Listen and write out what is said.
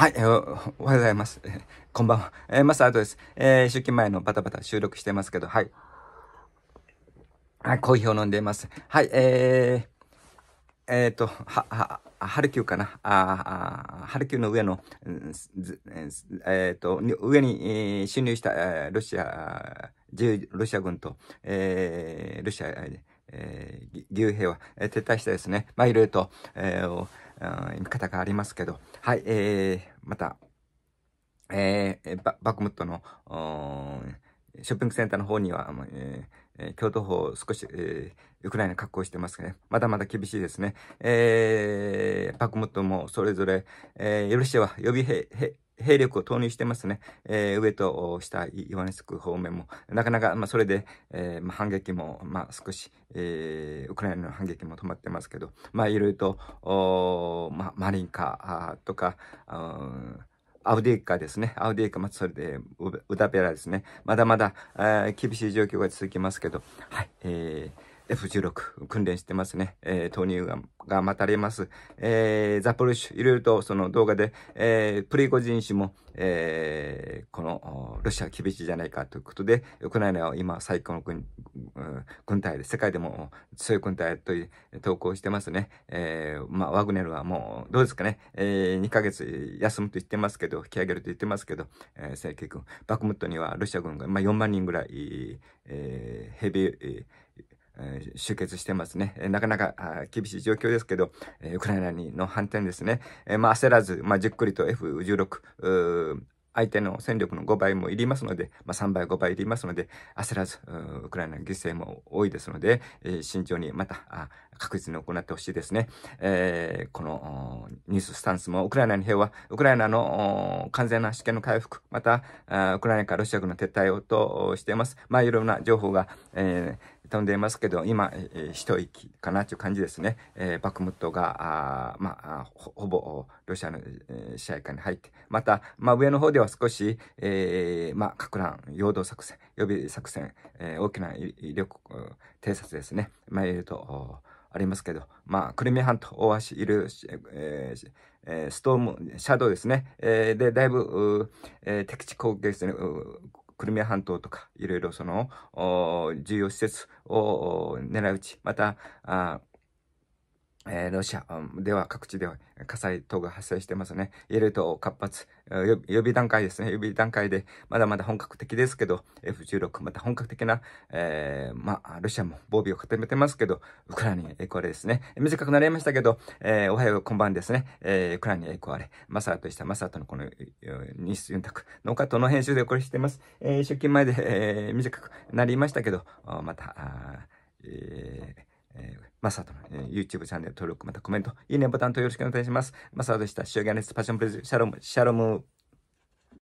はい、えー、おはようございます。えー、こんばんは。えー、マスターアートです。えー、出勤前のバタバタ収録してますけど、はい。はい、コーヒーを飲んでいます。はい、えー、えっ、ー、と、は、は、ハルキウかなああ、ハルキウの上の、えっ、ー、と、上に、えー、侵入した、えー、ロシア、ロシア軍と、えー、ロシア、えー、義兵は、えー、撤退してですね、まあ、いろいろと、えー、見方がありますけど、はい、えー、また、えー、ババクムットの、ショッピングセンターの方には、えー、京都法を少し、えー、ウクライナ格好してますね。まだまだ厳しいですね。えー、パクムットもそれぞれ、えー、よろしは予備兵、兵力を投入してますね。えー、上と下、イワネスク方面も。なかなか、まあ、それで、えー、まあ、反撃も、まあ、少し、えー、ウクライナの反撃も止まってますけど、まあ、いろいろと、おまあ、マリンカとか、アウディーカですね。アウディーカ、まあ、それで、ウダペラですね。まだまだ、えー、厳しい状況が続きますけど、はい。えー F16 訓練してますね。えー、投入が、が待たれます。えー、ザポルシュ、いろいろとその動画で、えー、プリゴジン氏も、えー、この、ロシア厳しいじゃないかということで、ウクライナは今最高の軍、軍隊で、世界でも強い軍隊と投稿してますね。えー、まあ、ワグネルはもう、どうですかね、えー、2ヶ月休むと言ってますけど、引き上げると言ってますけど、えー、正規軍、バクムットにはロシア軍が、まあ、4万人ぐらい、えー、ヘビー、えーえー、集結してますね。なかなか厳しい状況ですけど、えー、ウクライナにの反転ですね。えー、まあ、焦らず、まあ、じっくりと F16、相手の戦力の5倍もいりますので、まあ、3倍、5倍いりますので、焦らず、ウクライナの犠牲も多いですので、えー、慎重にまた確実に行ってほしいですね。えー、このニューススタンスも、ウクライナの平和、ウクライナの完全な主権の回復、また、ウクライナからロシア軍の撤退をとしています。まあ、いろんな情報が、えー飛んでいますけど、今、えー、一息かなという感じですね。えー、バクムットが、あまあほ、ほぼロシアの、えー、支配下に入って、また、まあ、上の方では少し、えー、まあ、核乱、陽動作戦、予備作戦、えー、大きな威力、偵察ですね。まあ、いると、ありますけど、まあ、クリミア半島、大橋いる、ええー、ストーム、シャドウですね。えー、で、だいぶ、えー、敵地攻撃ですね。クルミア半島とか、いろいろその、重要施設を狙い撃ち、また、えー、ロシアでは各地では火災等が発生してますね。イエルト活発、予備段階ですね。予備段階で、まだまだ本格的ですけど、F16、また本格的な、えー、まあ、ロシアも防備を固めてますけど、ウクライナに栄光ですね。短くなりましたけど、えー、おはよう、こんばんですね。えー、ウクライナに栄光あれ。マサーとしたマサーとのこの、ニスユンタクのカットの編集でこれしてます。えー、出勤前で、えー、短くなりましたけど、また、えー、えーマサトの、えー、YouTube チャンネル登録、またコメント、いいねボタンとよろしくお願いします。マサトでした。シューガネスパッションプレゼンシャロム、シャロム。